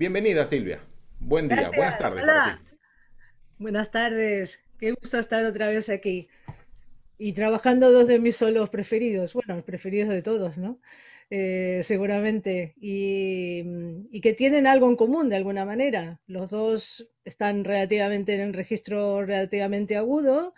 Bienvenida, Silvia. Buen día, buenas tardes. Buenas tardes, qué gusto estar otra vez aquí y trabajando dos de mis solos preferidos, bueno, los preferidos de todos, ¿no? Eh, seguramente, y, y, que tienen algo en común de alguna manera. Los dos están relativamente en un registro relativamente agudo,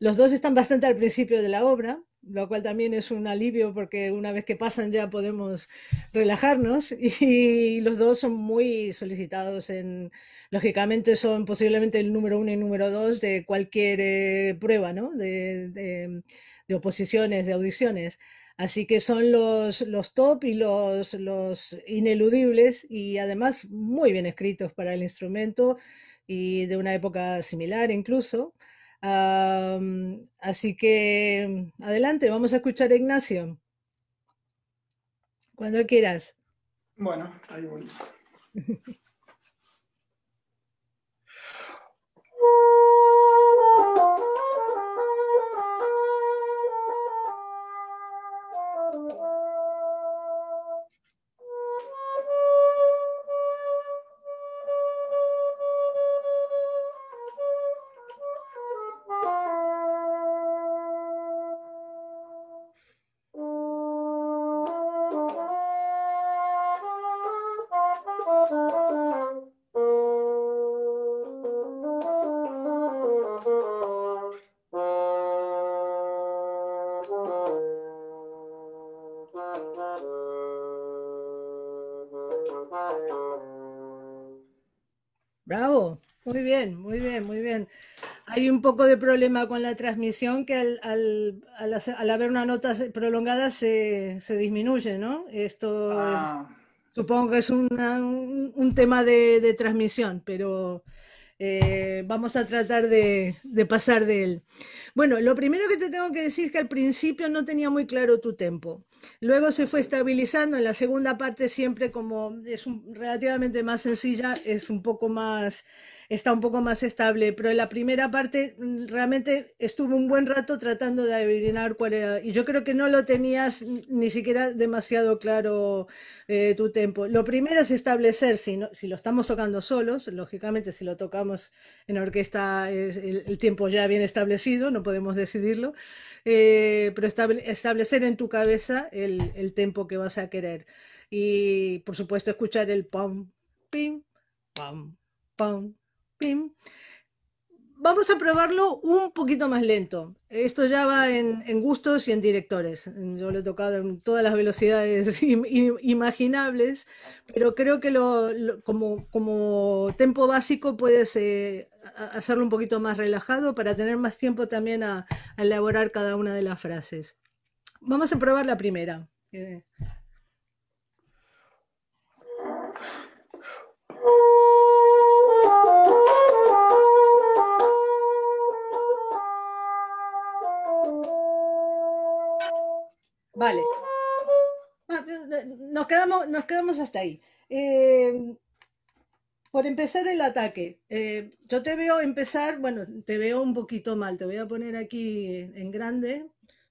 los dos están bastante al principio de la obra, lo cual también es un alivio porque una vez que pasan ya podemos relajarnos y los dos son muy solicitados en, lógicamente son posiblemente el número uno y número dos de cualquier eh, prueba, ¿no? De, de, de, oposiciones, de audiciones. Así que son los, los top y los, los ineludibles y además muy bien escritos para el instrumento y de una época similar incluso así que adelante, vamos a escuchar a Ignacio. Cuando quieras. Bueno, ahí voy. Muy bien, muy bien, muy bien. Hay un poco de problema con la transmisión que al, al, haber una nota prolongada se, disminuye, ¿no? Esto ah. supongo que es un, tema de, transmisión, pero eh, vamos a tratar de, pasar de él. Bueno, lo primero que te tengo que decir es que al principio no tenía muy claro tu tempo. Luego se fue estabilizando. En la segunda parte siempre como es relativamente más sencilla, es un poco más está un poco más estable, pero en la primera parte mm, realmente estuvo un buen rato tratando de adivinar cuál era, y yo creo que no lo tenías ni siquiera demasiado claro eh, tu tempo. Lo primero es establecer, si, si lo estamos tocando solos, lógicamente si lo tocamos en orquesta es, el, tiempo ya bien establecido, no podemos decidirlo, eh, pero establecer en tu cabeza el, el tempo que vas a querer. Y por supuesto escuchar el pam, pim, pam, pam, Vamos a probarlo un poquito más lento. Esto ya va en, gustos y en directores. Yo lo he tocado en todas las velocidades imaginables, pero creo que lo, como, como tempo básico puedes eh, hacerlo un poquito más relajado para tener más tiempo también a, elaborar cada una de las frases. Vamos a probar la primera. Eh, Vale. Ah, eh, eh, nos quedamos, nos quedamos hasta ahí. Eh, por empezar el ataque, yo te veo empezar, bueno, te veo un poquito mal, te voy a poner aquí en grande,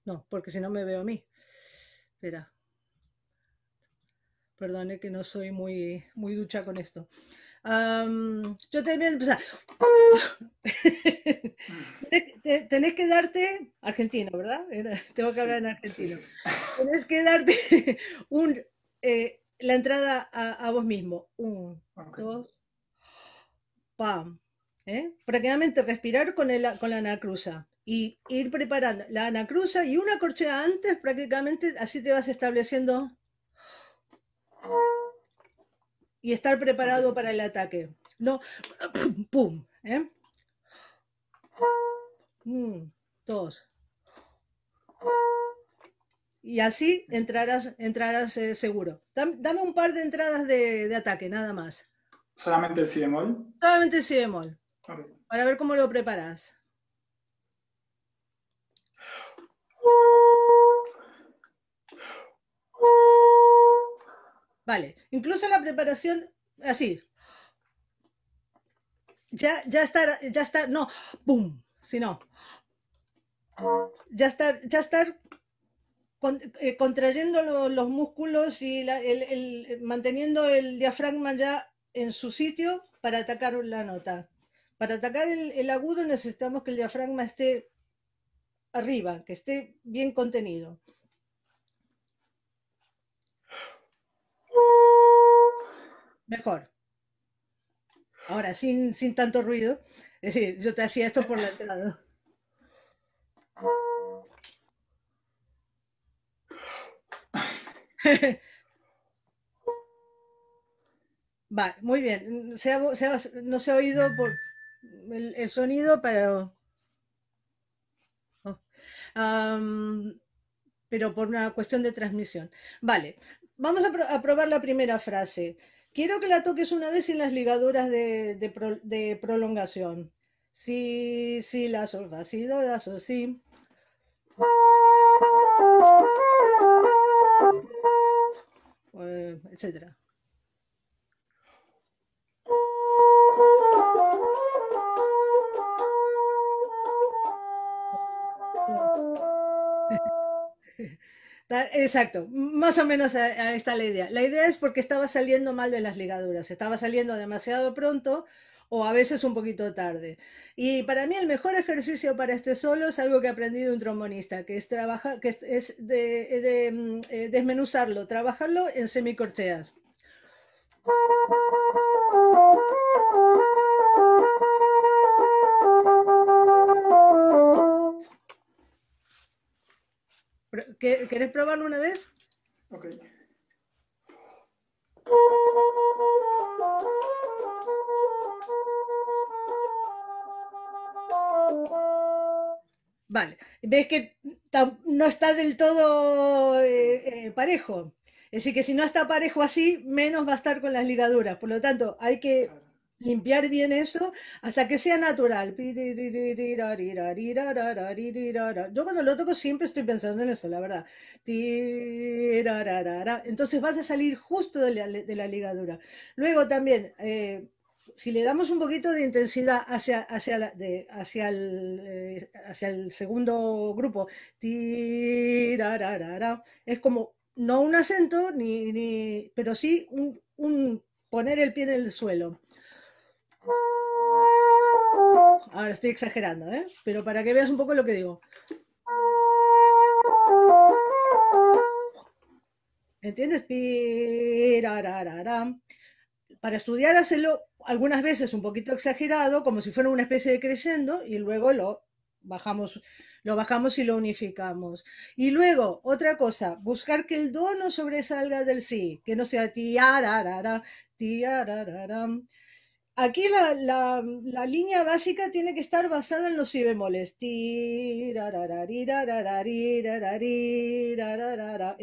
no, porque si no me veo a mí. Espera. Perdone que no soy muy, muy ducha con esto yo también mm. tenés, que darte, argentino, ¿verdad? tengo que hablar en argentino. Tenés que darte un, eh, la entrada a, vos mismo. Un, dos, pam. ¿eh? Prácticamente respirar con, con la anacruza y ir preparando la anacruza y una corchea antes, prácticamente así te vas estableciendo y estar preparado para el ataque. No, pum, ¿eh? Mm, dos. Y así entrarás, entrarás eh, seguro. Dame un par de entradas de, ataque, nada más. ¿Solamente el si bemol? Solamente el si bemol. Para ver cómo lo preparas. Vale, incluso la preparación así. Ya, ya está ya está no, boom, sino ya estar, ya estar eh, contrayendo los músculos y manteniendo el diafragma ya en su sitio para atacar la nota. Para atacar el agudo necesitamos que el diafragma esté arriba, que esté bien contenido. Mejor. Ahora, sin, sin tanto ruido. Es decir, yo te hacía esto por la entrada. Va, muy bien. no se ha oído por el, sonido, pero. Oh, pero por una cuestión de transmisión. Vale, vamos a probar la primera frase. Quiero que la toques una vez sin las ligaduras de, prolongación. Sí, sí, la solfa, sí, la eh, sí. etcétera. Ah, exacto, más o menos ahí está la idea. La idea es porque estaba saliendo mal de las ligaduras, estaba saliendo demasiado pronto o a veces un poquito tarde. Y para mí el mejor ejercicio para este solo es algo que aprendí de un trombonista, que es, trabajar, que es mm, eh, desmenuzarlo, trabajarlo en semicorcheas. ¿Quieres probarlo una vez? Ok. Vale, ves que no está del todo eh, eh, parejo? Es parejo. Así que si no está parejo así, menos va a estar con las ligaduras. Por lo tanto, hay que limpiar bien eso hasta que sea natural. Yo cuando lo toco siempre estoy pensando en eso, la verdad. Entonces vas a salir justo de la, ligadura. Luego también, eh, si le damos un poquito de intensidad hacia, hacia, hacia, el, eh, hacia el segundo grupo, es como no un acento, ni, pero sí un poner el pie en el suelo. Ahora estoy exagerando, ¿eh? Pero para que veas un poco lo que digo. ¿Entiendes? Para estudiar, hacerlo algunas veces un poquito exagerado, como si fuera una especie de creyendo, y luego lo bajamos, lo bajamos y lo unificamos. Y luego, otra cosa, buscar que el do no sobresalga del sí, que no sea tiararara, tiararara. Aquí la, línea básica tiene que estar basada en los si bemoles. Es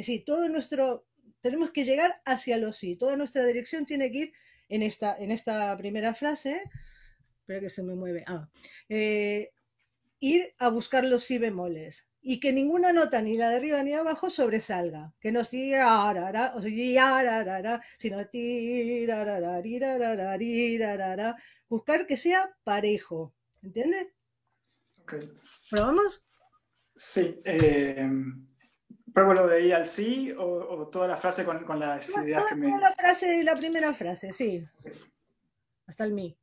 decir, todo nuestro. Tenemos que llegar hacia los si. Toda nuestra dirección tiene que ir en esta, en esta primera frase. Espera que se me mueve. Ah. Eh, ir a buscar los si bemoles y que ninguna nota, ni la de arriba ni abajo, sobresalga. Que no ah, sea sino buscar que sea parejo. ¿Entiendes? Okay. ¿Probamos? Sí. Prueba eh, ¿Pruebo lo de ir al sí o, toda la frase con, la que me... la primera frase, sí. Hasta el mí.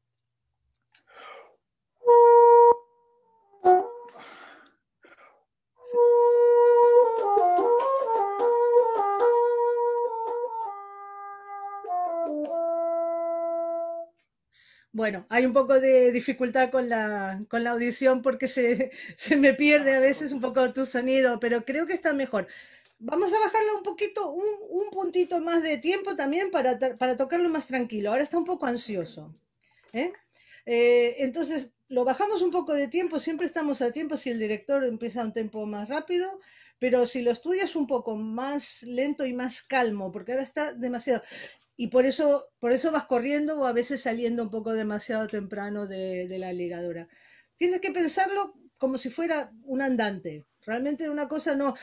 Bueno, hay un poco de dificultad con la, audición porque se, me pierde a veces un poco tu sonido, pero creo que está mejor. Vamos a bajarlo un poquito, un, puntito más de tiempo también para, tocarlo más tranquilo. Ahora está un poco ansioso. ¿eh? Eh, entonces, lo bajamos un poco de tiempo, siempre estamos a tiempo si el director empieza un tiempo más rápido, pero si lo estudias un poco más lento y más calmo, porque ahora está demasiado y por eso, por eso vas corriendo o a veces saliendo un poco demasiado temprano de, la ligadora. Tienes que pensarlo como si fuera un andante. Realmente una cosa no,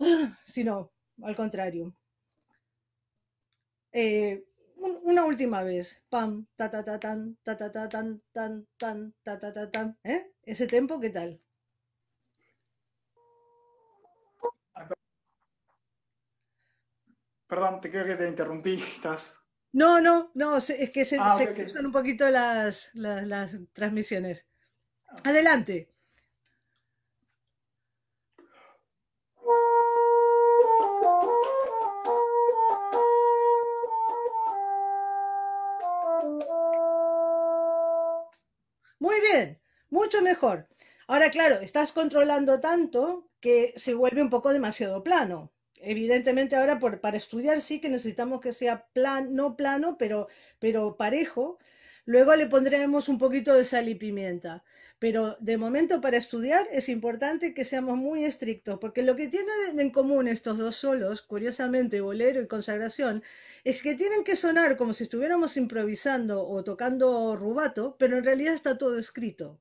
¡ah! sino al contrario. Eh, una última vez. Pam, ta ta ta tan, ta ta ta tan, tan, ta ta ta ¿Eh? Ese tempo, ¿qué tal? Perdón, te creo que te interrumpí. No, no, no, es que se, ah, un poquito las transmisiones. Ah. Adelante. Muy bien, mucho mejor. Ahora, claro, estás controlando tanto que se vuelve un poco demasiado plano evidentemente ahora para estudiar sí que necesitamos que sea plan, no plano, pero, pero parejo. Luego le pondremos un poquito de sal y pimienta. Pero de momento para estudiar es importante que seamos muy estrictos, porque lo que tienen en común estos dos solos, curiosamente, bolero y consagración, es que tienen que sonar como si estuviéramos improvisando o tocando rubato, pero en realidad está todo escrito.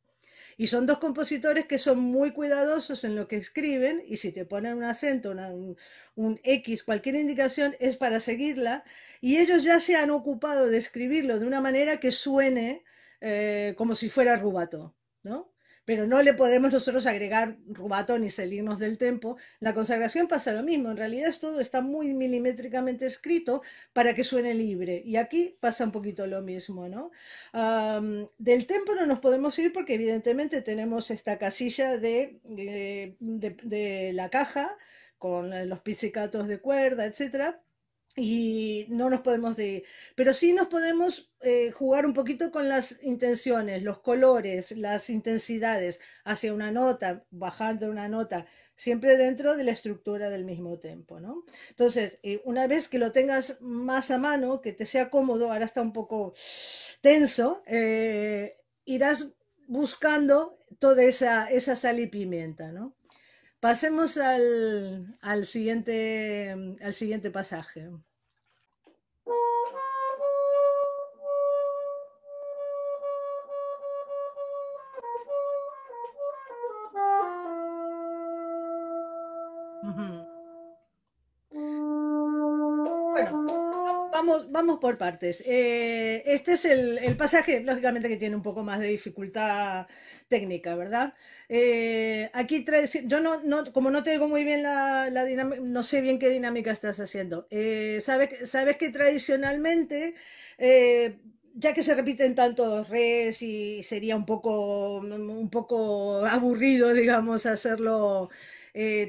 Y son dos compositores que son muy cuidadosos en lo que escriben y si te ponen un acento, un, X, cualquier indicación es para seguirla y ellos ya se han ocupado de escribirlo de una manera que suene eh, como si fuera rubato, ¿no? pero no le podemos nosotros agregar rubato ni salirnos del tempo. La consagración pasa lo mismo, en realidad todo está muy milimétricamente escrito para que suene libre, y aquí pasa un poquito lo mismo, ¿no? del tempo no nos podemos ir porque evidentemente tenemos esta casilla de, eh, de, la caja, con los pizzicatos de cuerda, etcétera, y no nos podemos de, pero sí nos podemos eh, jugar un poquito con las intenciones, los colores, las intensidades hacia una nota, bajar de una nota, siempre dentro de la estructura del mismo tempo, ¿no? Entonces, eh, una vez que lo tengas más a mano, que te sea cómodo, ahora está un poco tenso, eh, irás buscando toda esa, esa sal y pimienta, ¿no? Pasemos al, siguiente, al siguiente pasaje. vamos por partes. Eh, este es el, pasaje, lógicamente, que tiene un poco más de dificultad técnica, ¿verdad? Eh, aquí yo no, como no tengo muy bien la, dinámica, no sé bien qué dinámica estás haciendo. Eh, sabes, sabes que tradicionalmente ya que se repiten tantos res y sería un poco, un poco aburrido, digamos, hacerlo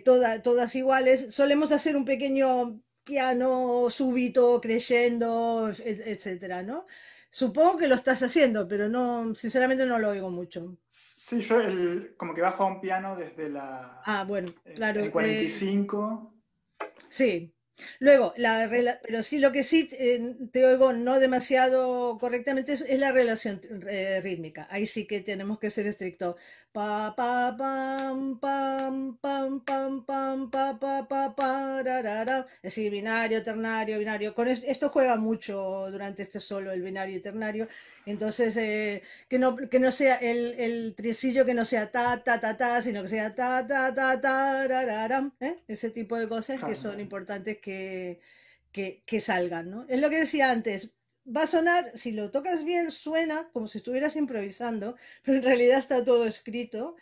todas iguales, solemos hacer un pequeño piano súbito, creyendo, etcétera, ¿no? Supongo que lo estás haciendo, pero no, sinceramente no lo oigo mucho. Sí, yo el, como que bajo a un piano desde la. Ah, bueno, claro. El, 45. Eh, sí. Luego, la, pero sí, lo que sí eh, te oigo no demasiado correctamente es, la relación eh, rítmica. Ahí sí que tenemos que ser estrictos pa pa pam pam pam pam pam pa pa pa pa ra, ra, es decir binario ternario binario con esto, juega mucho durante este solo el binario y ternario entonces eh, que no que no sea el, el tricillo que no sea ta ta ta ta sino que sea ta ta ta ta ra, ra ¿Eh? ese tipo de cosas que son importantes que que, que salgan, ¿no? Es lo que decía antes, va a sonar, si lo tocas bien, suena como si estuvieras improvisando, pero en realidad está todo escrito,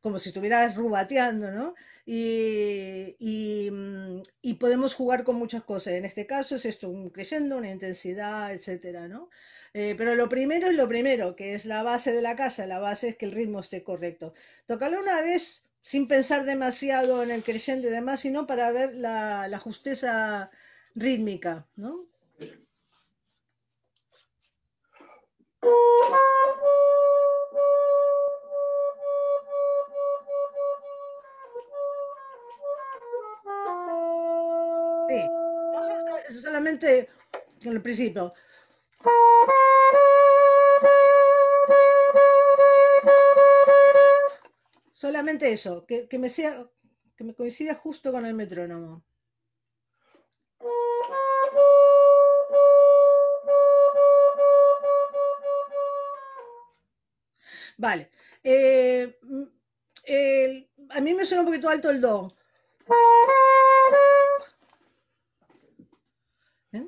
como si estuvieras rubateando, ¿no? Y, y, mm, podemos jugar con muchas cosas. En este caso es esto, un creyendo, una intensidad, etcétera, ¿no? Eh, pero lo primero es lo primero, que es la base de la casa, la base es que el ritmo esté correcto. Tócalo una vez sin pensar demasiado en el creyendo y demás, sino para ver la, la justeza rítmica, ¿no? Sí, solamente en el principio. Solamente eso, que me sea, que me coincida justo con el metrónomo. Vale. Eh, mm, a mí me suena un poquito alto el do. ¿Eh?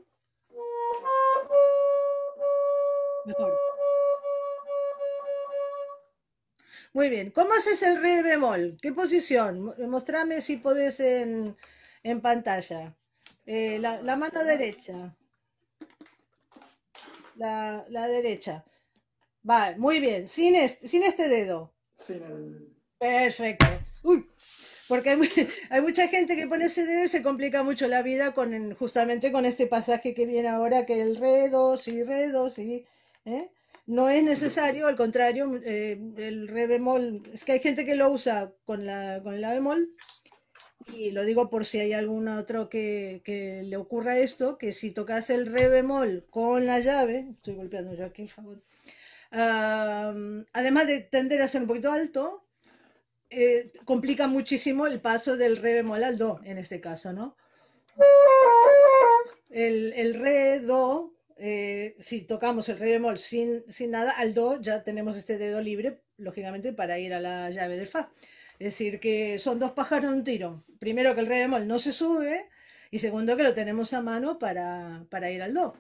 Mejor. Muy bien. ¿Cómo haces el re bemol? ¿Qué posición? Eh, mostrame si podés en, pantalla. la, la, mano derecha. la derecha. Vale, muy bien. Sin, este, sin este dedo. Perfecto. porque hay, mucha gente que pone ese dedo y se complica mucho la vida con justamente con este pasaje que viene ahora, que el dos si y si. ¿eh? No es necesario, al contrario, mm, eh, el re bemol, es que hay gente que lo usa con la, con bemol, y lo digo por si hay algún otro que, que le ocurra esto, que si tocas el re bemol con la llave, estoy golpeando yo aquí, favor, además de tender a ser un poquito alto, eh, complica muchísimo el paso del re bemol al do, en este caso, ¿no? El, el re, do, eh, si tocamos el re bemol sin, nada, al do ya tenemos este dedo libre, lógicamente, para ir a la llave del fa. Es decir, que son dos pájaros en un tiro. Primero que el re bemol no se sube y segundo que lo tenemos a mano para, para ir al do.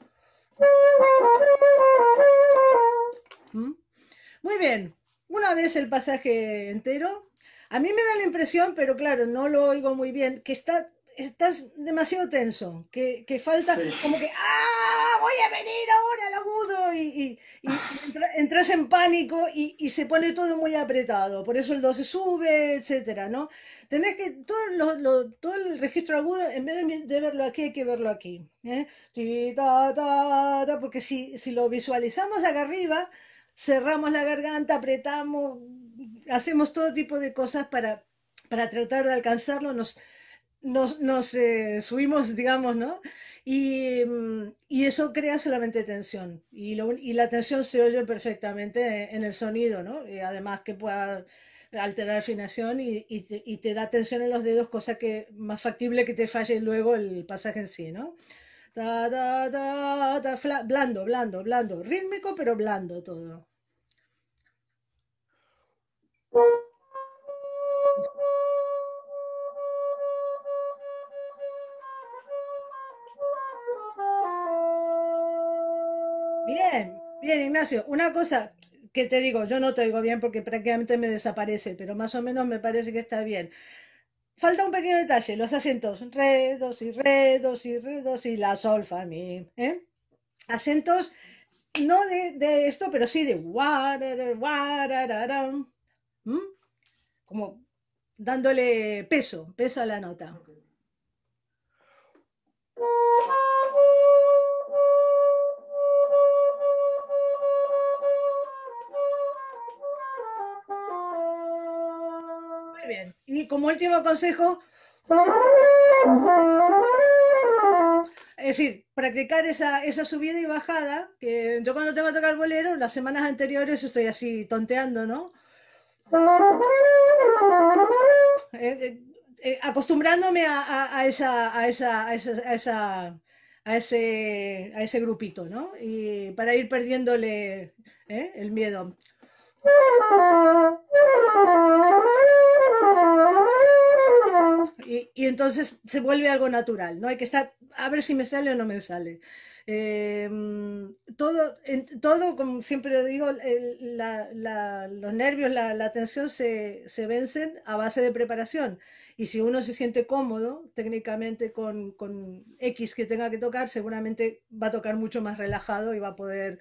¿Mm? Muy bien, una vez el pasaje entero, a mí me da la impresión, pero claro, no lo oigo muy bien, que está, estás demasiado tenso, que, falta como que, ¡ah! Voy a venir ahora al agudo y, entras en pánico y, se pone todo muy apretado, por eso el se sube, etcétera, ¿no? Tenés que, todo, el registro agudo, en vez de, verlo aquí, hay que verlo aquí, ¿eh? Porque si lo visualizamos acá arriba, cerramos la garganta, apretamos, hacemos todo tipo de cosas para, para tratar de alcanzarlo, nos, nos, nos eh, subimos, digamos, ¿no? Y, y, eso crea solamente tensión. Y, lo, y, la tensión se oye perfectamente en el sonido, ¿no? Y eh, además que pueda alterar afinación y, y, te, da tensión en los dedos, cosa que más factible que te falle luego el pasaje en sí, ¿no? blando, blando, blando, rítmico pero blando todo. Bien, bien, Ignacio. Una cosa que te digo, yo no te digo bien porque prácticamente me desaparece, pero más o menos me parece que está bien. Falta un pequeño detalle, los acentos, redos y redos y redos y la solfa ¿eh? Acentos, no de, esto, pero sí de como dándole peso, peso a la nota. Y como último consejo, es decir, practicar esa, subida y bajada, que yo cuando tengo a tocar el bolero, las semanas anteriores estoy así tonteando, ¿no? Eh, eh, eh, acostumbrándome a, a, ese, a ese grupito, ¿no? Y para ir perdiéndole el miedo. Y, entonces se vuelve algo natural, ¿no? Hay que estar a ver si me sale o no me sale. Em, todo, todo, como siempre digo, los nervios, la, tensión se, se, vencen a base de preparación. Y si uno se siente cómodo técnicamente con, X que tenga que tocar, seguramente va a tocar mucho más relajado y va a poder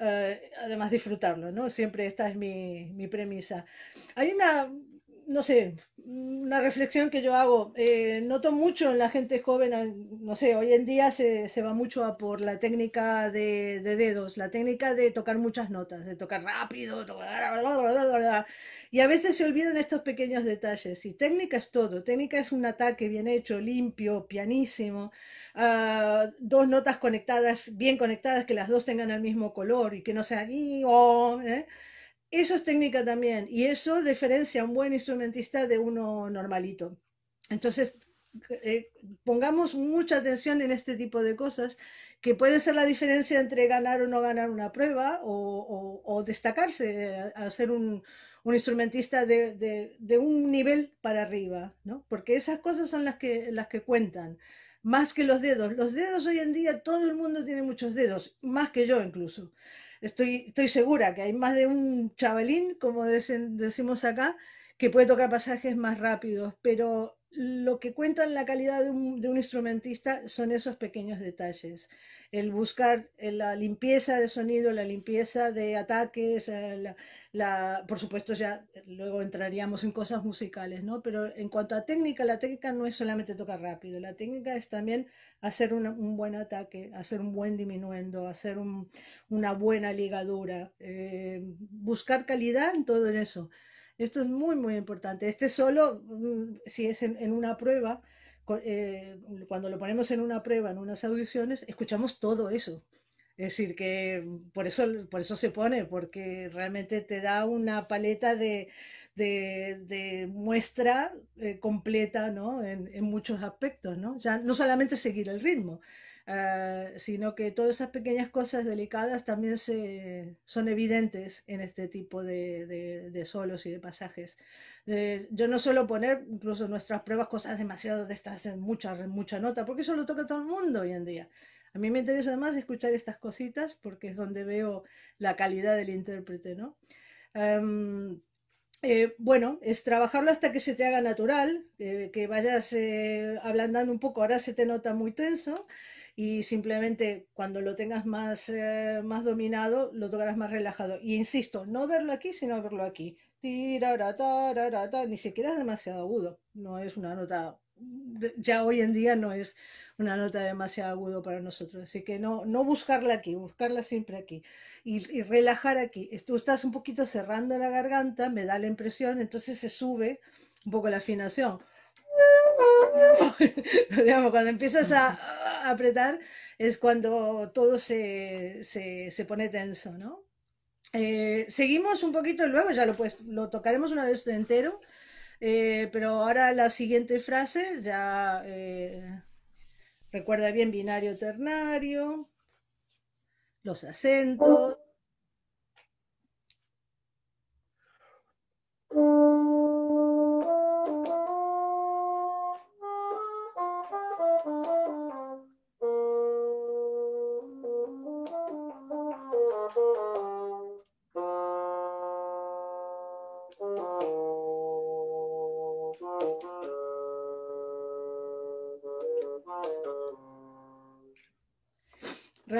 eh, además disfrutarlo, ¿no? Siempre esta es mi, mi premisa. Hay una no sé, una reflexión que yo hago, eh, noto mucho en la gente joven, no sé, hoy en día se, se va mucho a por la técnica de, dedos, la técnica de tocar muchas notas, de tocar rápido, y a veces se olvidan estos pequeños detalles. Y técnica es todo, técnica es un ataque bien hecho, limpio, pianísimo, ah, dos notas conectadas, bien conectadas, que las dos tengan el mismo color y que no sean... ¿eh? Eso es técnica también y eso diferencia a un buen instrumentista de uno normalito. Entonces, eh, pongamos mucha atención en este tipo de cosas que puede ser la diferencia entre ganar o no ganar una prueba o, destacarse, hacer eh, ser un, instrumentista de, un nivel para arriba, ¿no? Porque esas cosas son las que, las que cuentan, más que los dedos. Los dedos hoy en día, todo el mundo tiene muchos dedos, más que yo incluso estoy, estoy segura que hay más de un chavalín, como decimos acá, que puede tocar pasajes más rápidos, pero lo que cuenta en la calidad de un, instrumentista son esos pequeños detalles. El buscar eh, la limpieza de sonido, la limpieza de ataques, eh, la, por supuesto ya luego entraríamos en cosas musicales, ¿no? Pero en cuanto a técnica, la técnica no es solamente tocar rápido, la técnica es también hacer un, buen ataque, hacer un buen diminuendo, hacer una buena ligadura, eh, buscar calidad en todo eso. Esto es muy, muy importante. Este solo, mm, si es en, una prueba, eh, cuando lo ponemos en una prueba, en unas audiciones, escuchamos todo eso. Es decir, que por eso, por eso se pone, porque realmente te da una paleta de, muestra eh, completa ¿no? En, en, muchos aspectos, ¿no? Ya no solamente seguir el ritmo, eh, sino que todas esas pequeñas cosas delicadas también se, son evidentes en este tipo de, solos y de pasajes. Eh, yo no suelo poner incluso en nuestras pruebas cosas demasiado de estas en mucha, nota, porque eso lo toca todo el mundo hoy en día. A mí me interesa más escuchar estas cositas porque es donde veo la calidad del intérprete, ¿no? Em, eh, bueno, es trabajarlo hasta que se te haga natural, que vayas ablandando un poco, ahora se te nota muy tenso, y simplemente cuando lo tengas más, eh, más dominado, lo tocarás más relajado. Y insisto, no verlo aquí, sino verlo aquí. Ni siquiera es demasiado agudo, no es una nota, ya hoy en día no es una nota demasiado agudo para nosotros. Así que no, no buscarla aquí, buscarla siempre aquí. Y, y relajar aquí. Tú estás un poquito cerrando la garganta, me da la impresión, entonces se sube un poco la afinación. cuando empiezas a, apretar es cuando todo se, pone tenso, ¿no? Eh, seguimos un poquito luego, ya lo, pues, lo tocaremos una vez entero, eh, pero ahora la siguiente frase ya eh, recuerda bien binario ternario, los acentos,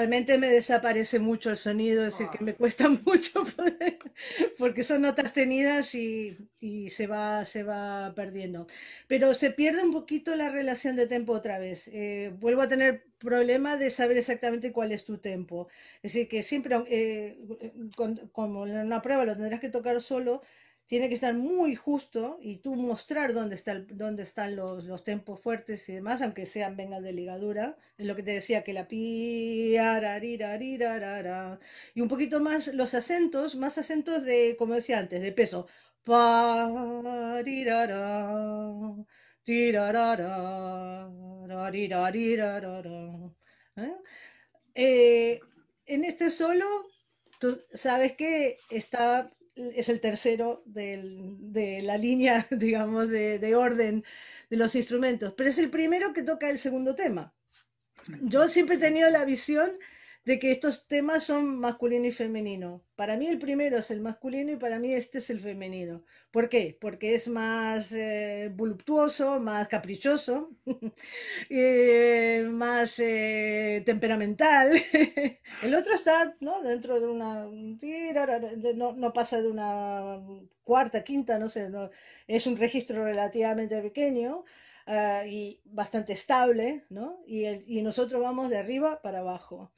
Realmente me desaparece mucho el sonido, es decir, que me ah. cuesta mucho porque son notas tenidas y, y, se, va, se va perdiendo. Pero se pierde un poquito la relación de tempo otra vez. Eh, vuelvo a tener problema de saber exactamente cuál es tu tempo. Es decir, que siempre, eh, como en una prueba lo tendrás que tocar solo, tiene que estar muy justo y tú mostrar dónde, está dónde están los, los, tempos fuertes y demás, aunque sean vengan de ligadura. Es lo que te decía, que la pi, y un poquito más los acentos, más acentos de, como decía antes, de peso. Pa, ¿Eh? Eh, en este solo, tú sabes que está es el tercero de la línea, digamos, de, de, orden de los instrumentos, pero es el primero que toca el segundo tema. Yo siempre he tenido la visión de que estos temas son masculino y femenino. Para mí el primero es el masculino y para mí este es el femenino. ¿Por qué? Porque es más eh, voluptuoso, más caprichoso, eh, más eh, temperamental. el otro está ¿no? dentro de una... No, no, pasa de una cuarta, quinta, no sé, es un registro relativamente pequeño. Ah, y bastante estable, ¿no? Y, y, nosotros vamos de arriba para abajo.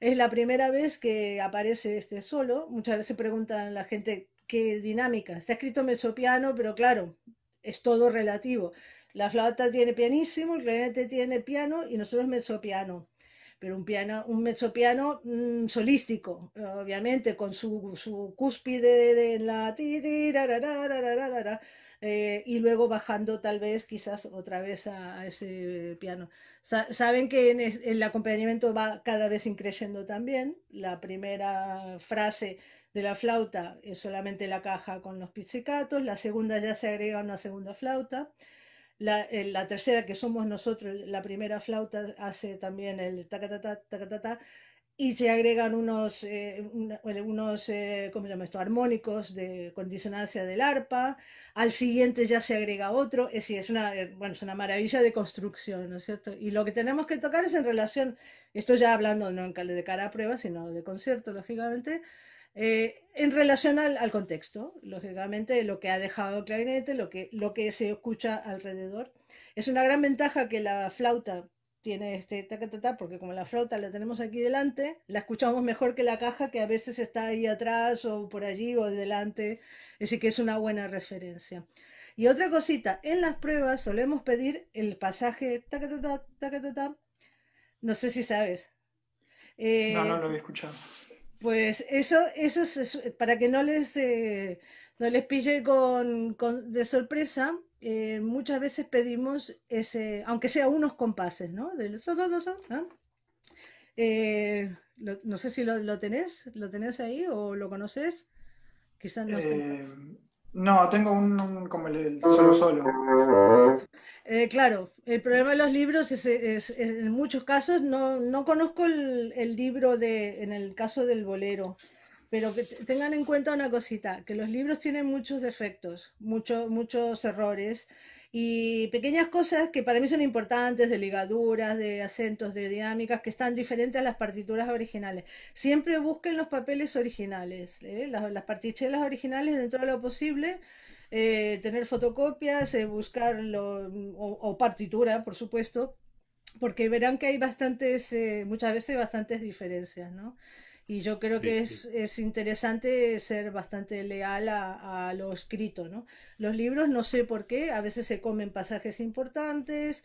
Es la primera vez que aparece este solo. Muchas veces preguntan la gente qué dinámica. se ha escrito piano pero claro, es todo relativo. La flauta tiene pianísimo, el clarinete tiene piano y nosotros piano pero un piano, un mezzopiano mmm, solístico, obviamente, con su, su cúspide de, de la eh, y luego bajando tal vez quizás otra vez a, ese piano. saben que el acompañamiento va cada vez increyendo también. La primera frase de la flauta es solamente la caja con los pizzicatos, la segunda ya se agrega una segunda flauta. La, eh, tercera, que somos nosotros, la primera flauta hace también el ta-ta-ta-ta-ta-ta-ta, y se agregan unos, eh, unos eh, ¿cómo se llama esto? armónicos de condisonancia del arpa, al siguiente ya se agrega otro, es, es, una, eh, es una maravilla de construcción, ¿no es cierto? Y lo que tenemos que tocar es en relación, esto ya hablando no de cara a prueba, sino de concierto, lógicamente, en relación al, contexto, lógicamente, lo que ha dejado el clarinete, lo que, lo que se escucha alrededor. Es una gran ventaja que la flauta tiene este ta porque como la flauta la tenemos aquí delante, la escuchamos mejor que la caja que a veces está ahí atrás o por allí o delante, así que es una buena referencia. Y otra cosita, en las pruebas solemos pedir el pasaje ta no sé si sabes. Eh, no, no lo había escuchado. Pues eso, eso es, para que no les, eh, no les pille con, de sorpresa, eh, muchas veces pedimos ese, aunque sea unos compases, ¿no? Eh, ¿no? sé si lo, tenés, lo tenés ahí o lo conoces. Quizás no. Eh, tengo un, como el, solo solo. claro, el problema de los libros es, en muchos casos no, conozco el, el, libro de, en el caso del bolero. Pero que tengan en cuenta una cosita, que los libros tienen muchos defectos, muchos muchos errores y pequeñas cosas que para mí son importantes, de ligaduras, de acentos, de dinámicas, que están diferentes a las partituras originales. Siempre busquen los papeles originales, ¿eh? las, las, originales dentro de lo posible, eh, tener fotocopias, eh, buscar o, partitura, por supuesto, porque verán que hay bastantes, eh, muchas veces bastantes diferencias, ¿no? Y yo creo que Es, interesante ser bastante leal a, a, lo escrito, ¿no? Los libros, no sé por qué, a veces se comen pasajes importantes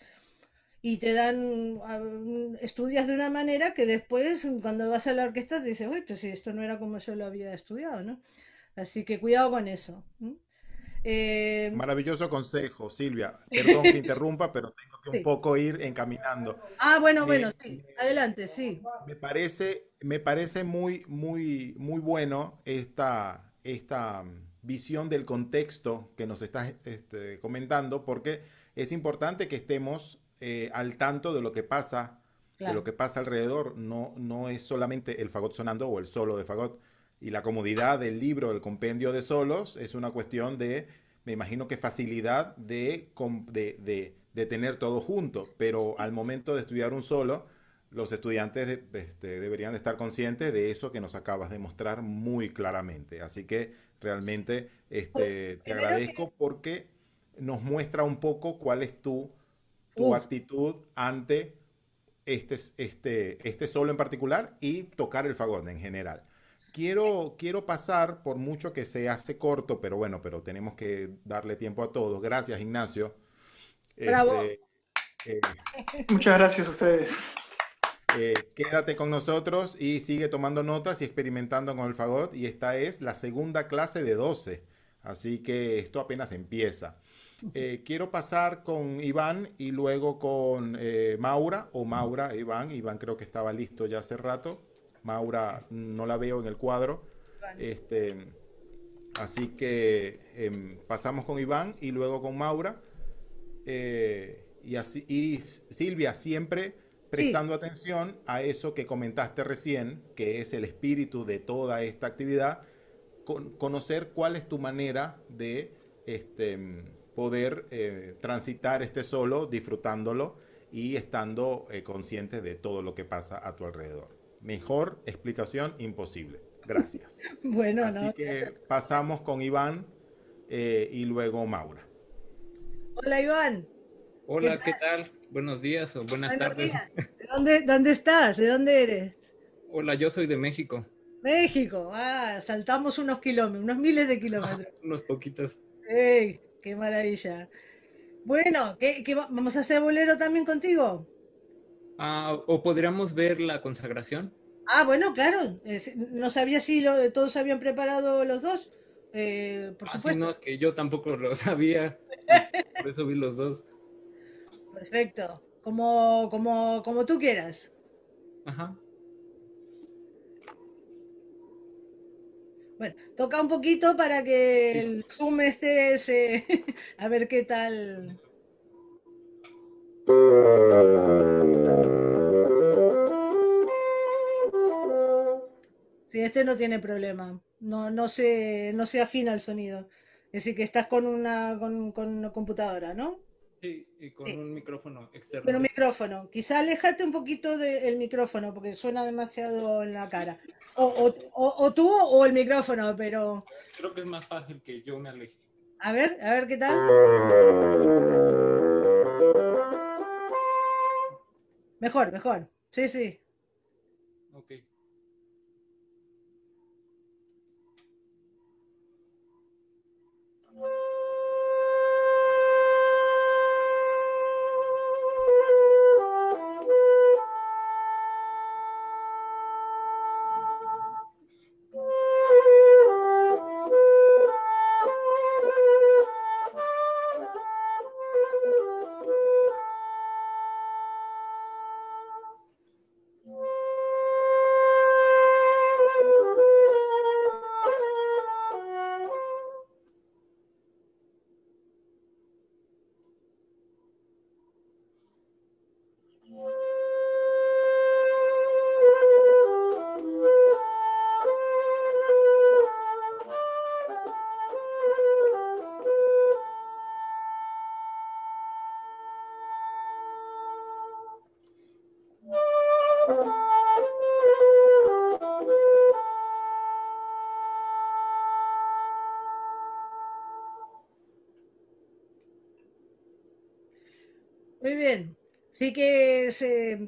y te dan, mm, estudias de una manera que después cuando vas a la orquesta te dices, uy, pero si esto no era como yo lo había estudiado, ¿no? Así que cuidado con eso. Eh, Maravilloso consejo, Silvia. Perdón que interrumpa, pero tengo que un poco ir encaminando. Ah, bueno, eh, bueno, sí. Adelante, sí. Me parece me parece muy, muy, muy bueno esta, esta mm, visión del contexto que nos estás este, comentando, porque es importante que estemos eh, al tanto de lo que pasa, de lo que pasa alrededor. No, no es solamente el fagot sonando o el solo de fagot. Y la comodidad del libro, el compendio de solos, es una cuestión de, me imagino que facilidad de, de, de tener todo junto, pero al momento de estudiar un solo, los estudiantes este, deberían estar conscientes de eso que nos acabas de mostrar muy claramente. Así que realmente este, pues, te agradezco porque nos muestra un poco cuál es tu, tu actitud ante este, este, este solo en particular y tocar el fagón en general. Quiero, quiero pasar, por mucho que se hace corto, pero bueno, pero tenemos que darle tiempo a todos. Gracias, Ignacio. Este, eh, Muchas gracias a ustedes. Eh, quédate con nosotros y sigue tomando notas y experimentando con el fagot. Y esta es la segunda clase de 12. Así que esto apenas empieza. Eh, quiero pasar con Iván y luego con eh, Maura o Maura, Iván. Iván creo que estaba listo ya hace rato. Maura no la veo en el cuadro. Este, así que em, pasamos con Iván y luego con Maura. y, así, y Silvia, siempre prestando atención a eso que comentaste recién, que es el espíritu de toda esta actividad, conocer cuál es tu manera de este, poder eh, transitar este solo, disfrutándolo y estando eh, consciente de todo lo que pasa a tu alrededor. Mejor explicación imposible. Gracias. bueno, Así que pasamos con Iván eh, y luego Maura. Hola Iván. Hola, ¿Qué tal? buenos días o buenas tardes. ¿De dónde, estás? ¿De dónde eres? Hola, yo soy de México. México, ah, saltamos unos kilómetros, unos miles de kilómetros. unos poquitos. ¡Ey! ¡Qué maravilla! Bueno, ¿qué, vamos a hacer bolero también contigo? Ah, ¿O podríamos ver la consagración? Ah, bueno, claro. No sabía si lo, todos habían preparado los dos. Eh, por ah, supuesto. no, es que yo tampoco lo sabía. Por eso vi los dos. Perfecto. Como, como, tú quieras. Ajá. Bueno, toca un poquito para que el Zoom esté se... a ver qué tal. Sí, este no tiene problema. No, no se, no se afina el sonido. Es decir, que estás con una, con una computadora, ¿no? Sí, y con un micrófono externo. Con un micrófono. Quizá alejate un poquito del micrófono porque suena demasiado en la cara. O, tú o el micrófono, pero... Creo que es más fácil que yo me aleje. A ver, a ver qué tal. Mejor, mejor. Sí, sí. Ok.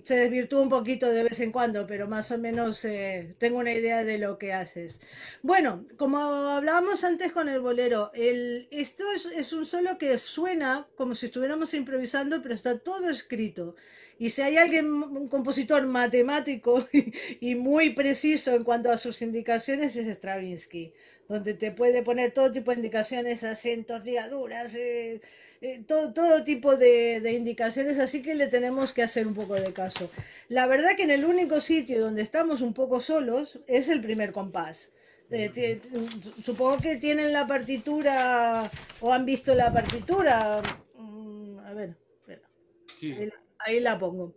se desvirtúa un poquito de vez en cuando, pero más o menos eh, tengo una idea de lo que haces. Bueno, como hablábamos antes con el bolero, el, esto es, un solo que suena como si estuviéramos improvisando, pero está todo escrito. Y si hay alguien, un compositor matemático y, muy preciso en cuanto a sus indicaciones, es Stravinsky, donde te puede poner todo tipo de indicaciones, acentos, ligaduras. Eh, eh, todo, tipo de, indicaciones, así que le tenemos que hacer un poco de caso. La verdad que en el único sitio donde estamos un poco solos es el primer compás. Eh, supongo que tienen la partitura o han visto la partitura. Mm, a ver, Ahí, la pongo.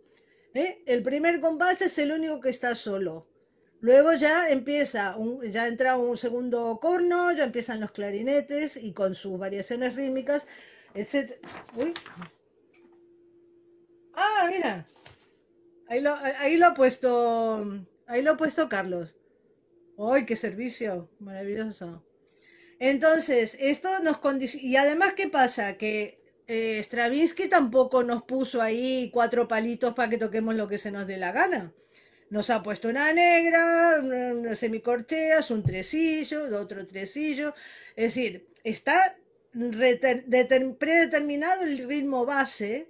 ¿Eh? El primer compás es el único que está solo. Luego ya empieza, ya entra un segundo corno, ya empiezan los clarinetes y con sus variaciones rítmicas, Uy. Ah, mira. Ahí lo, lo ha puesto. Ahí lo ha puesto Carlos. ¡Ay, qué servicio! Maravilloso. Entonces, esto nos condiciona. Y además, ¿qué pasa? Que eh, Stravinsky tampoco nos puso ahí cuatro palitos para que toquemos lo que se nos dé la gana. Nos ha puesto una negra, una semicorteas, un tresillo, otro tresillo. Es decir, está predeterminado el ritmo base,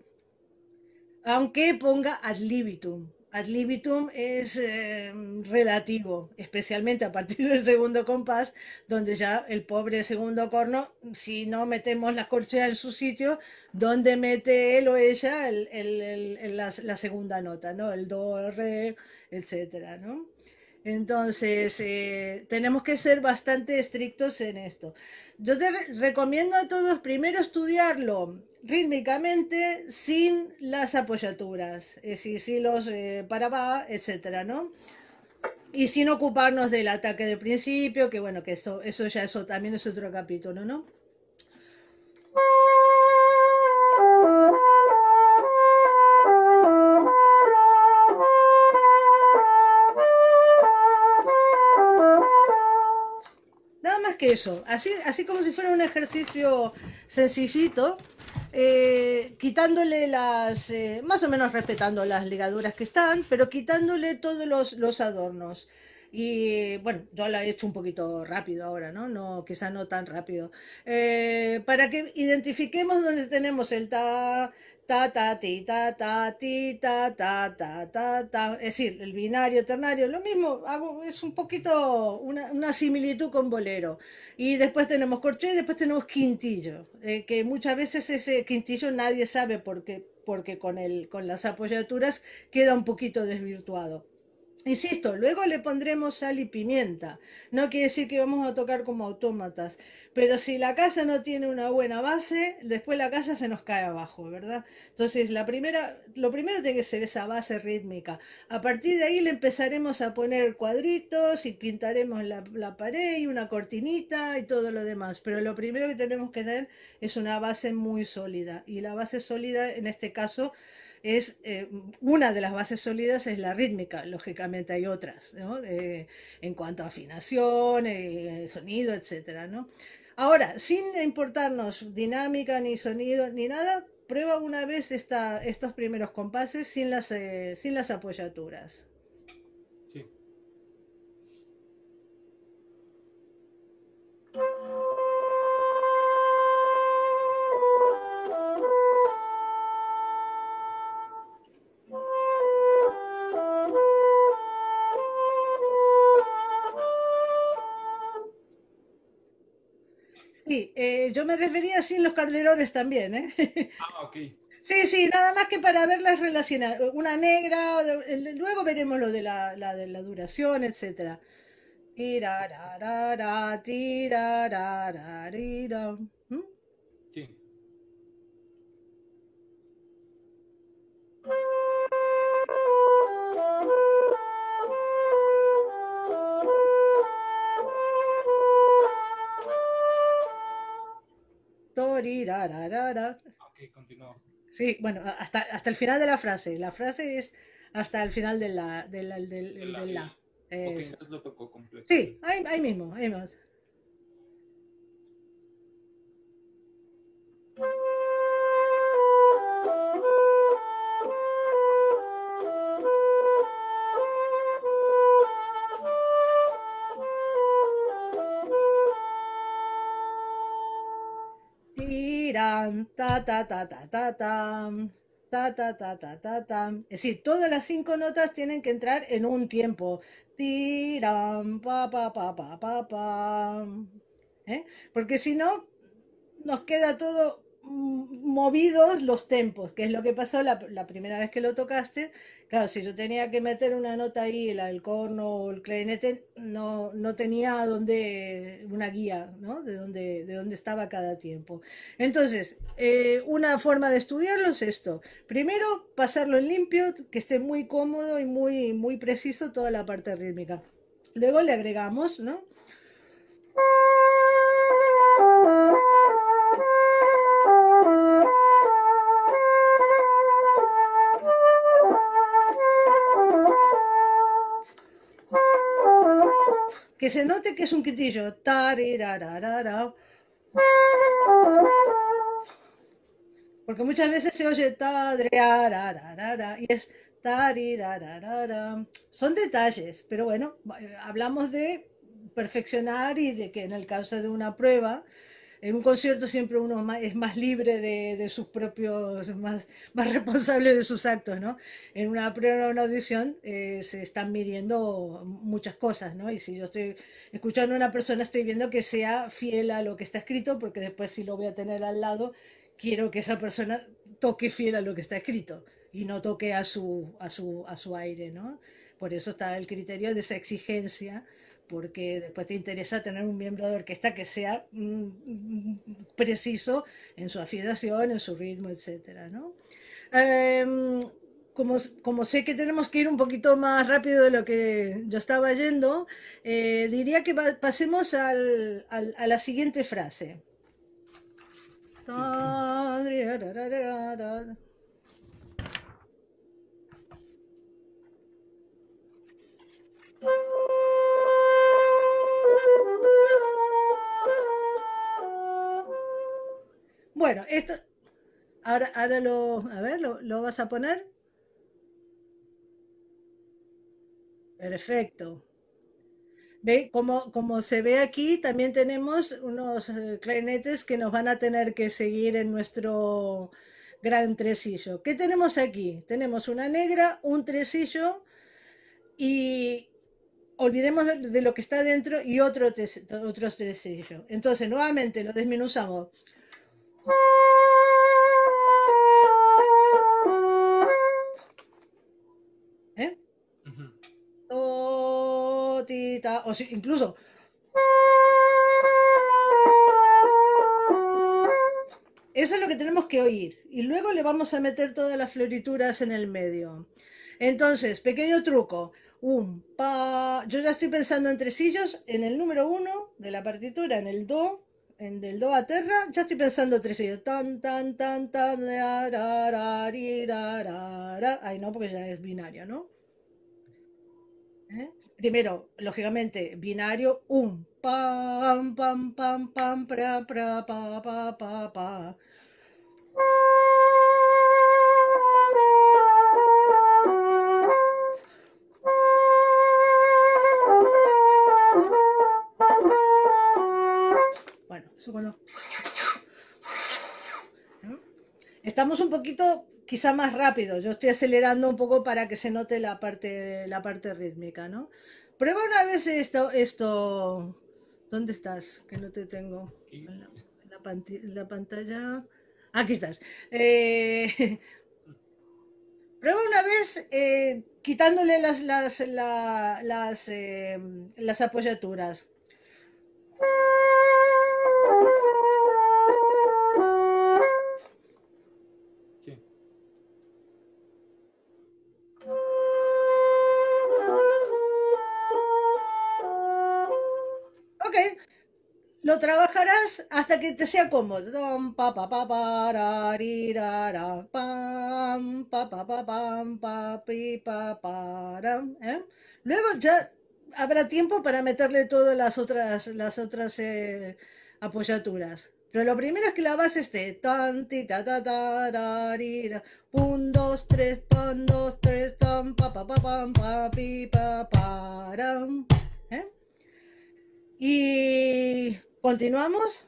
aunque ponga ad libitum. Ad libitum es eh, relativo, especialmente a partir del segundo compás, donde ya el pobre segundo corno, si no metemos las corcheas en su sitio, donde mete él o ella el, la, segunda nota, ¿no? El do, re, etcétera, Entonces, eh, tenemos que ser bastante estrictos en esto. Yo te recomiendo a todos primero estudiarlo rítmicamente sin las apoyaturas, es decir, sin los eh, etcétera, ¿no? Y sin ocuparnos del ataque de principio, que bueno, que eso, eso ya eso también es otro capítulo, ¿no? que eso. Así, así como si fuera un ejercicio sencillito, eh, quitándole las, eh, más o menos respetando las ligaduras que están, pero quitándole todos los, los adornos. Y bueno, yo la he hecho un poquito rápido ahora, ¿no? no quizá no tan rápido. Eh, para que identifiquemos dónde tenemos el ta, ta ta ti ta ta ti ta ta ta ta es decir el binario ternario lo mismo es un poquito una, similitud con bolero y después tenemos y después tenemos quintillo eh, que muchas veces ese quintillo nadie sabe por qué porque con el con las apoyaturas queda un poquito desvirtuado Insisto, luego le pondremos sal y pimienta. No quiere decir que vamos a tocar como autómatas, pero si la casa no tiene una buena base, después la casa se nos cae abajo, ¿verdad? Entonces, la primera, lo primero tiene que ser esa base rítmica. A partir de ahí le empezaremos a poner cuadritos y pintaremos la, la pared y una cortinita y todo lo demás. Pero lo primero que tenemos que tener es una base muy sólida. Y la base sólida, en este caso, es eh, una de las bases sólidas es la rítmica, lógicamente hay otras, ¿no? en cuanto a afinación, eh, sonido, etc. Ahora, sin importarnos dinámica, ni sonido, ni nada, prueba una vez estos primeros compases sin las eh, apoyaturas. yo me refería así en los calderones también, ¿eh? ah, Sí, sí, nada más que para verlas relacionadas. Una negra, luego veremos lo de la, de la duración, etc. Ok, continúo. Sí, bueno, hasta, hasta el final de la frase. La frase es hasta el final de la, de la, del, del, del la. Eh, o quizás lo tocó completo. Sí, ahí, ahí mismo, ahí mismo. ta ta ta ta ta ta ta ta Es decir, todas las cinco notas tienen que entrar en un tiempo. pa pa ¿Eh? Porque si no, nos queda todo Mm, movidos los tempos, que es lo que pasó la, primera vez que lo tocaste. Claro, si yo tenía que meter una nota ahí, el corno o el clarinete, no, no tenía donde, una guía ¿no? de, dónde, de dónde estaba cada tiempo. Entonces, eh, una forma de estudiarlo es esto. Primero, pasarlo en limpio, que esté muy cómodo y muy, muy preciso toda la parte rítmica. Luego le agregamos, ¿no? que se note que es un quitillo. Porque muchas veces se oye y es Son detalles, pero bueno, eh, hablamos de perfeccionar y de que en el caso de una prueba en un concierto siempre uno es más, libre de, de, sus propios, más, más responsable de sus actos, ¿no? En una prueba o una audición eh, se están midiendo muchas cosas, ¿no? Y si yo estoy escuchando a una persona, estoy viendo que sea fiel a lo que está escrito, porque después si lo voy a tener al lado, quiero que esa persona toque fiel a lo que está escrito y no toque a su, a su, a su aire, ¿no? Por eso está el criterio de esa exigencia porque después te interesa tener un miembro de orquesta que sea mm, mm, preciso en su afinación, en su ritmo, etc. Em, como, sé que tenemos que ir un poquito más rápido de lo que yo estaba yendo, eh, diría que pasemos a la siguiente frase. Bueno, esto. Ahora, lo. A ver, lo, vas a poner. Perfecto. ¿Ve? Como, como se ve aquí, también tenemos unos eh, clarinetes que nos van a tener que seguir en nuestro gran tresillo. ¿Qué tenemos aquí? Tenemos una negra, un tresillo y olvidemos de, lo que está dentro y otro otros tresillos. Entonces, nuevamente lo desminuzamos. ¿Eh? o, incluso. Eso es lo que tenemos que oír. Y luego le vamos a meter todas las florituras en el medio. Entonces, pequeño truco. Un pa. Yo ya estoy pensando en tresillos, en el número uno de la partitura, en el do, en del Do a Terra, ya estoy pensando tres tan tan tan tan ay no porque ya es binario, ¿no? ¿Eh? Primero, lógicamente, binario un um, pam pam pam pam pra pra pa pa pa pa Estamos un poquito quizá más rápido, yo estoy acelerando un poco para que se note la parte, la parte rítmica, ¿no? Prueba una vez esto, esto. ¿Dónde estás? Que no te tengo. En la, pantalla. Aquí estás. Eh, prueba una vez eh, quitándole las, las, eh, las apoyaturas. lo trabajarás hasta que te sea cómodo. ¿Eh? Luego ya habrá tiempo para meterle todas las otras, las otras eh, apoyaturas. Pero lo primero es que la base esté tan, ti, ta, ta, ta, ra, Un, dos, tres, pan, dos, tres, tan, pa, pa, pa, pam, pa, pi, pa, pa, ¿Eh? Y ¿Continuamos?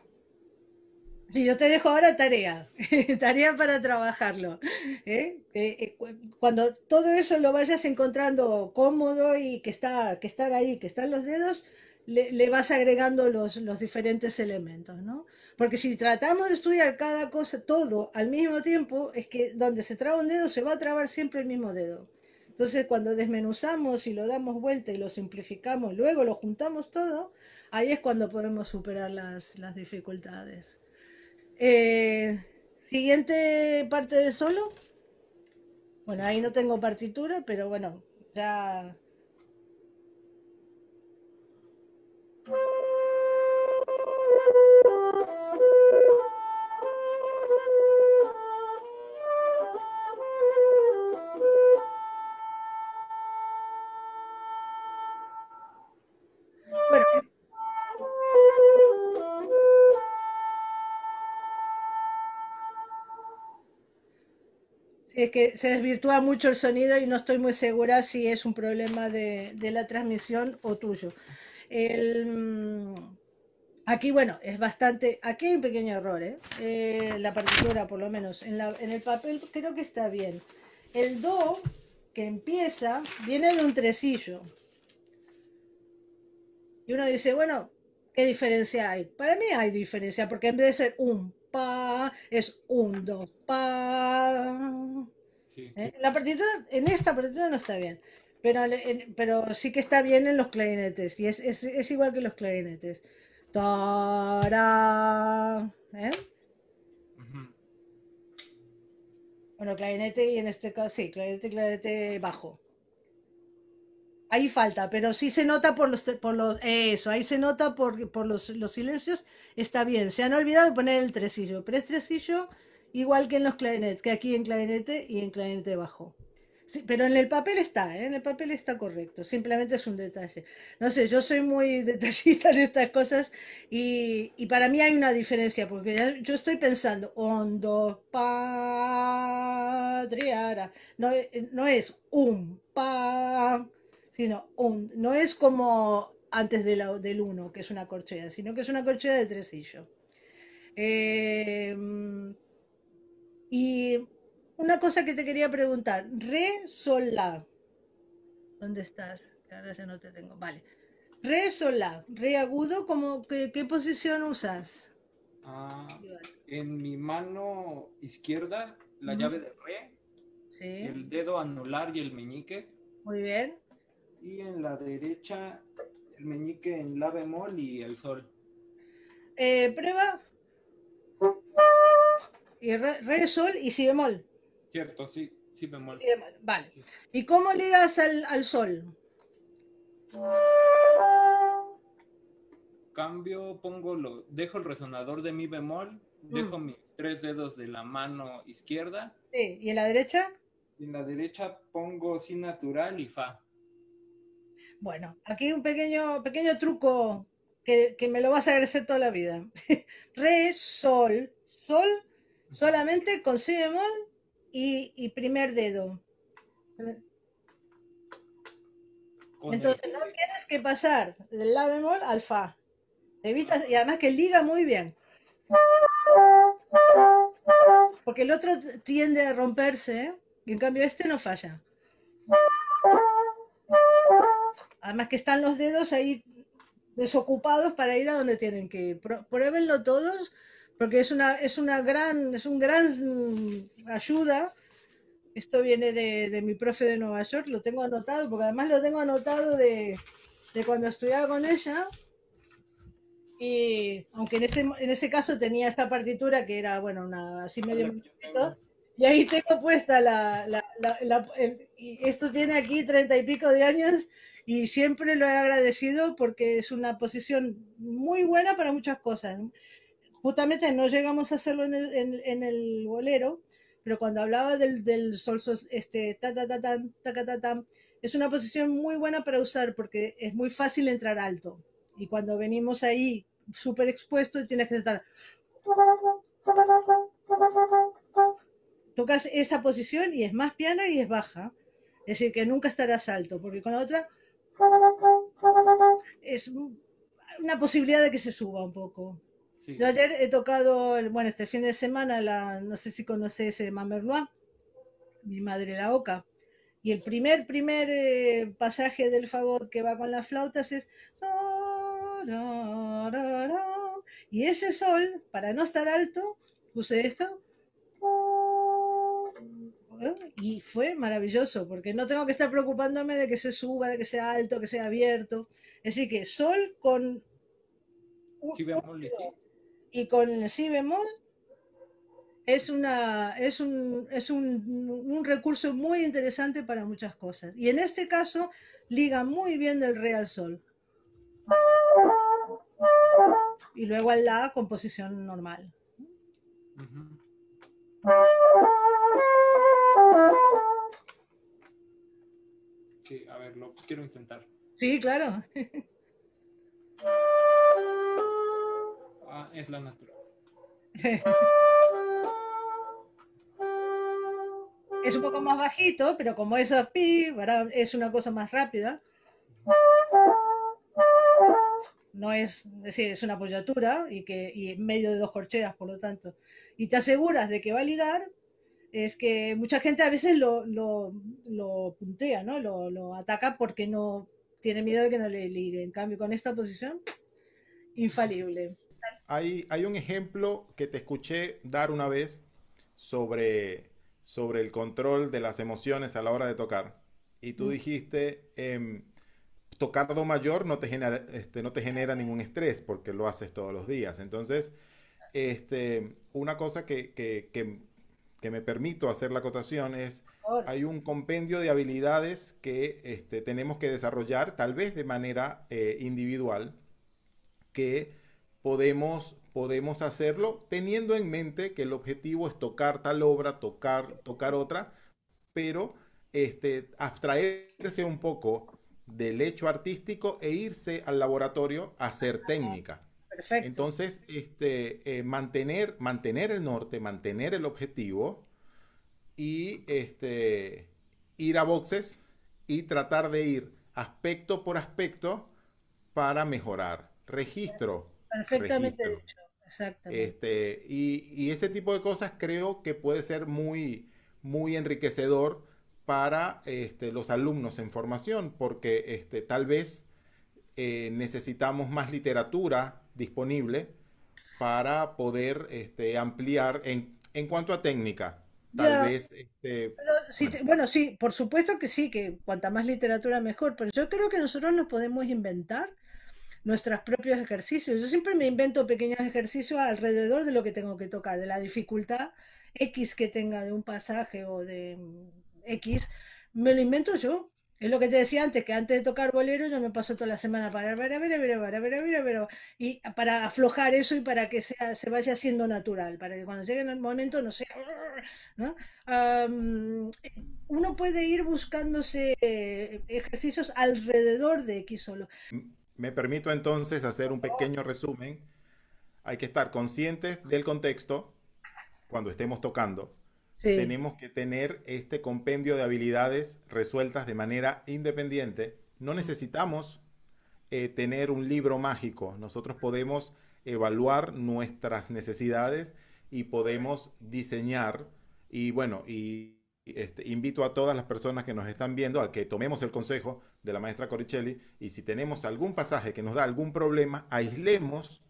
si yo te dejo ahora tarea, tarea para trabajarlo. ¿eh? Eh, eh, cuando todo eso lo vayas encontrando cómodo y que está, que ahí, que están los dedos, le, vas agregando los, los diferentes elementos, ¿no? Porque si tratamos de estudiar cada cosa, todo al mismo tiempo, es que donde se traba un dedo se va a trabar siempre el mismo dedo. Entonces, cuando desmenuzamos y lo damos vuelta y lo simplificamos, luego lo juntamos todo, Ahí es cuando podemos superar las, dificultades. Eh, siguiente parte de solo. Bueno, ahí no tengo partitura, pero bueno, ya que se desvirtúa mucho el sonido y no estoy muy segura si es un problema de, la transmisión o tuyo. El, mm, aquí, bueno, es bastante. Aquí hay un pequeño error, ¿eh? ¿eh? la partitura, por lo menos. En, la, en el papel creo que está bien. El do que empieza viene de un tresillo. Y uno dice, bueno, ¿qué diferencia hay? Para mí hay diferencia, porque en vez de ser un pa, es un do pa. ¿Eh? La partitura, en esta partitura no está bien, pero, sí que está bien en los clarinetes, y es, igual que los clarinetes. ¿eh? Bueno, clarinete y en este caso, sí, clarinete y clarinete bajo. Ahí falta, pero sí se nota por los, por los eso, ahí se nota por, por los, los, silencios, está bien. Se han olvidado de poner el tresillo, pero es tresillo igual que en los clarinetes, que aquí en clarinete y en clarinete bajo. pero en el papel está, ¿eh? en el papel está correcto, simplemente es un detalle. No sé, yo soy muy detallista en estas cosas y, para mí hay una diferencia, porque yo estoy pensando, hondo patriara, no, no es un pa, sino un, no es como antes de del uno, que es una corchea, sino que es una corchea de tresillo. Eh, y una cosa que te quería preguntar, re sol la. ¿Dónde estás? Ahora ya no te tengo. Vale. Re sol la, re agudo, como qué posición usas? Ah, en mi mano izquierda la llave de re, sí. el dedo anular y el meñique. Muy bien. Y en la derecha el meñique en la bemol y el sol. Eh, prueba, re, sol y si bemol. Cierto, sí, si bemol. Vale. ¿Y cómo ligas al, sol? Cambio, pongo lo, dejo el resonador de mi bemol, dejo mm. mis tres dedos de la mano izquierda. Sí, ¿y en la derecha? En la derecha pongo si natural y fa. Bueno, aquí un pequeño, pequeño truco que, que me lo vas a agradecer toda la vida. Re, sol, sol, Solamente con si bemol y, primer dedo. Entonces no tienes que pasar del la bemol al fa. Evitas, y además que liga muy bien. Porque el otro tiende a romperse ¿eh? y en cambio este no falla. Además que están los dedos ahí desocupados para ir a donde tienen que ir. Pruébenlo todos porque es una, es una gran, es un gran mm, ayuda. Esto viene de, de, mi profe de Nueva York, lo tengo anotado, porque además lo tengo anotado de, de cuando estudiaba con ella. Y aunque en este, en ese caso tenía esta partitura que era, bueno, una, así medio y ahí tengo puesta la. la, esto tiene aquí treinta y pico de años y siempre lo he agradecido porque es una posición muy buena para muchas cosas. Justamente no llegamos a hacerlo en el, bolero, pero cuando hablaba del, sol, sol, este, ta, ta, ta, ta, ta, ta, ta, es una posición muy buena para usar porque es muy fácil entrar alto. Y cuando venimos ahí súper expuesto, tienes que estar. Tocas esa posición y es más piana y es baja. Es decir, que nunca estarás alto, porque con la otra es una posibilidad de que se suba un poco. Yo ayer he tocado, el, bueno, este fin de semana, la, no sé si conoces ese eh, mi madre la oca. Y el primer, primer eh, pasaje del favor que va con las flautas es... Y ese sol, para no estar alto, puse esto. Y fue maravilloso, porque no tengo que estar preocupándome de que se suba, de que sea alto, que sea abierto. Así que sol con... Si sí y con el si bemol es, una, es, un, es un, un, recurso muy interesante para muchas cosas. Y en este caso liga muy bien del real sol. Y luego al la composición normal. Sí, a ver, lo quiero intentar. Sí, claro. Ah, es la natural. es un poco más bajito, pero como es a pi, es una cosa más rápida. No es, es decir, es una apoyatura y que en medio de dos corcheas, por lo tanto. Y te aseguras de que va a ligar, es que mucha gente a veces lo, lo, lo puntea, ¿no? Lo, ataca porque no tiene miedo de que no le ligue. En cambio, con esta posición, infalible hay, un ejemplo que te escuché dar una vez sobre, sobre el control de las emociones a la hora de tocar. Y tú mm. dijiste, em, tocar do mayor no te, genera, este, no te genera ningún estrés porque lo haces todos los días. Entonces, este, una cosa que, me permito hacer la acotación es hay un compendio de habilidades que este, tenemos que desarrollar, tal vez de manera eh, individual, que podemos, hacerlo teniendo en mente que el objetivo es tocar tal obra, tocar, tocar otra, pero este, abstraerse un poco del hecho artístico e irse al laboratorio a hacer técnica. Entonces, este, eh, mantener, mantener el norte, mantener el objetivo y este, ir a boxes y tratar de ir aspecto por aspecto para mejorar. Registro, Perfectamente exactamente. Este, y, ese tipo de cosas creo que puede ser muy, muy enriquecedor para este, los alumnos en formación, porque este, tal vez eh, necesitamos más literatura disponible para poder este, ampliar en, en cuanto a técnica. Tal vez. Este, bueno, sí, por supuesto que sí, que cuanta más literatura mejor, pero yo creo que nosotros nos podemos inventar nuestros propios ejercicios. Yo siempre me invento pequeños ejercicios alrededor de lo que tengo que tocar, de la dificultad X que tenga de un pasaje o de mm, X, me lo invento yo. Es lo que te decía antes, que antes de tocar bolero yo me paso toda la semana para ver, ver, y para aflojar eso y para que sea, se vaya haciendo natural, para que cuando llegue el momento no sea... ¿no? uno puede ir buscándose eh, ejercicios alrededor de X solo. Mm. Me permito entonces hacer un pequeño resumen. Hay que estar conscientes del contexto cuando estemos tocando. Tenemos que tener este compendio de habilidades resueltas de manera independiente. No necesitamos eh, tener un libro mágico. Nosotros podemos evaluar nuestras necesidades y podemos diseñar. Y bueno, y este, invito a todas las personas que nos están viendo a que tomemos el consejo de la maestra Coricelli, y si tenemos algún pasaje que nos da algún problema, aislemos,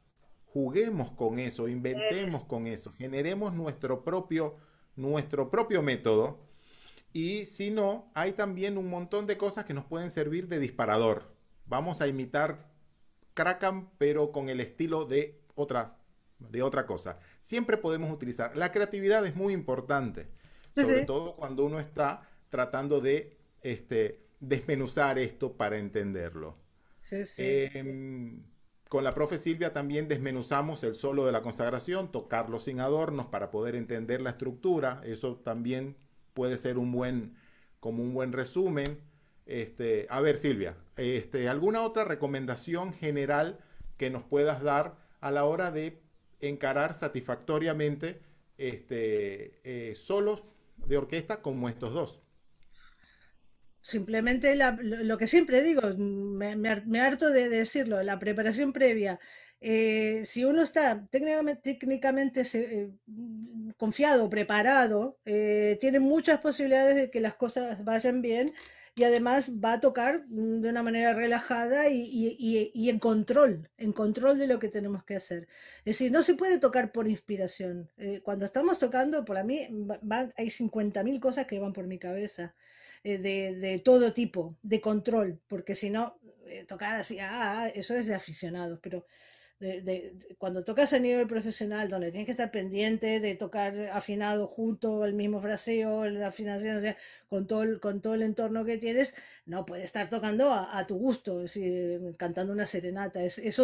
juguemos con eso, inventemos con eso, generemos nuestro propio, nuestro propio método. Y si no, hay también un montón de cosas que nos pueden servir de disparador. Vamos a imitar Kraken, pero con el estilo de otra, de otra cosa. Siempre podemos utilizar. La creatividad es muy importante, sobre todo cuando uno está tratando de este, desmenuzar esto para entenderlo. Em, con la profe Silvia también desmenuzamos el solo de la consagración, tocarlo sin adornos para poder entender la estructura. Eso también puede ser un buen, como un buen resumen. Este, a ver, Silvia, este, ¿alguna otra recomendación general que nos puedas dar a la hora de encarar satisfactoriamente este, eh, solos de orquesta como estos dos? Simplemente lo que siempre digo, me, harto de decirlo, la preparación previa. Eh, si uno está técnicamente, técnicamente eh, confiado, preparado, eh, tiene muchas posibilidades de que las cosas vayan bien y además va a tocar de una manera relajada y, en control, en control de lo que tenemos que hacer. Es decir, no se puede tocar por inspiración. cuando estamos tocando, para mí hay 50.000 cosas que van por mi cabeza. Eh, de, todo tipo, de control, porque si no, eh, tocar así, ah, eso es de aficionados, pero de, cuando tocas a nivel profesional, donde tienes que estar pendiente de tocar afinado junto, el mismo fraseo, la afinación, con todo, con todo el entorno que tienes, no, puede estar tocando a, tu gusto, cantando una serenata, es, es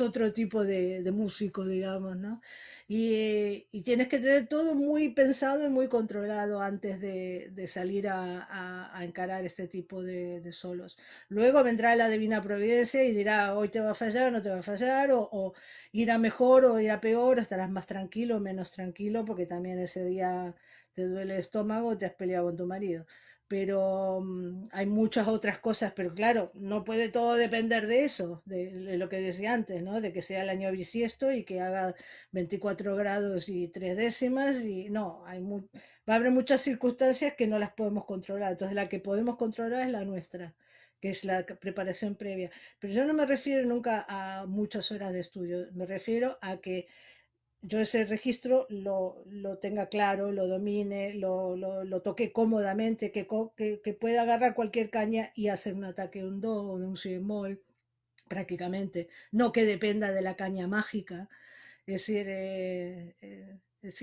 otro tipo de, músico, digamos, ¿no? Y, y, tienes que tener todo muy pensado y muy controlado antes de, salir a, encarar este tipo de, solos. Luego vendrá la divina providencia y dirá, hoy te va a fallar, no te va a fallar, o, irá mejor o irá peor, o estarás más tranquilo o menos tranquilo, porque también ese día te duele el estómago, te has peleado con tu marido pero mm, hay muchas otras cosas, pero claro, no puede todo depender de eso, de, lo que decía antes, ¿no? De que sea el año bisiesto y que haga 24 grados y tres décimas y no, hay va a haber muchas circunstancias que no las podemos controlar, entonces la que podemos controlar es la nuestra, que es la preparación previa. Pero yo no me refiero nunca a muchas horas de estudio, me refiero a que yo ese registro lo, lo tenga claro, lo domine, lo, lo, lo toque cómodamente, que, que, que, pueda agarrar cualquier caña y hacer un ataque de un do o de un si prácticamente. No que dependa de la caña mágica. Es decir, eh, eh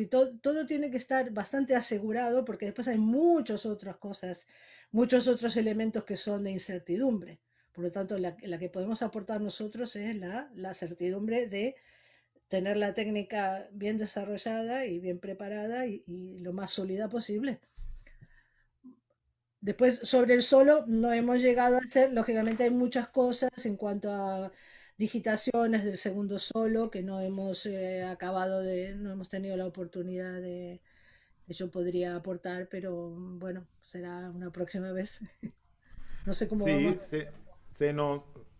todo, todo tiene que estar bastante asegurado porque después hay muchas otras cosas, muchos otros elementos que son de incertidumbre. Por lo tanto, la, la que podemos aportar nosotros es la, la certidumbre de tener la técnica bien desarrollada y bien preparada y, lo más sólida posible. Después, sobre el solo, no hemos llegado a hacer, lógicamente hay muchas cosas en cuanto a digitaciones del segundo solo que no hemos eh, acabado de, no hemos tenido la oportunidad de, que yo podría aportar, pero bueno, será una próxima vez. no sé cómo sí, vamos. Se, se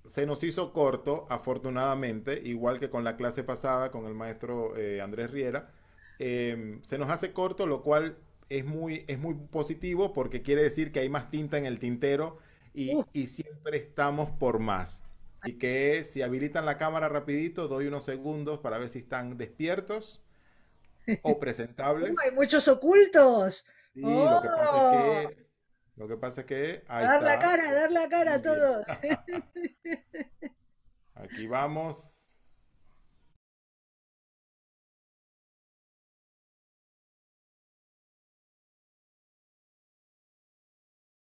se nos hizo corto, afortunadamente, igual que con la clase pasada con el maestro eh, Andrés Riera. Em, se nos hace corto, lo cual es muy, es muy positivo porque quiere decir que hay más tinta en el tintero y, siempre estamos por más. Y que si habilitan la cámara rapidito, doy unos segundos para ver si están despiertos o presentables. hay muchos ocultos. ¡Oh! Lo que pasa es que... dar la cara, dar la cara a todos. Aquí vamos.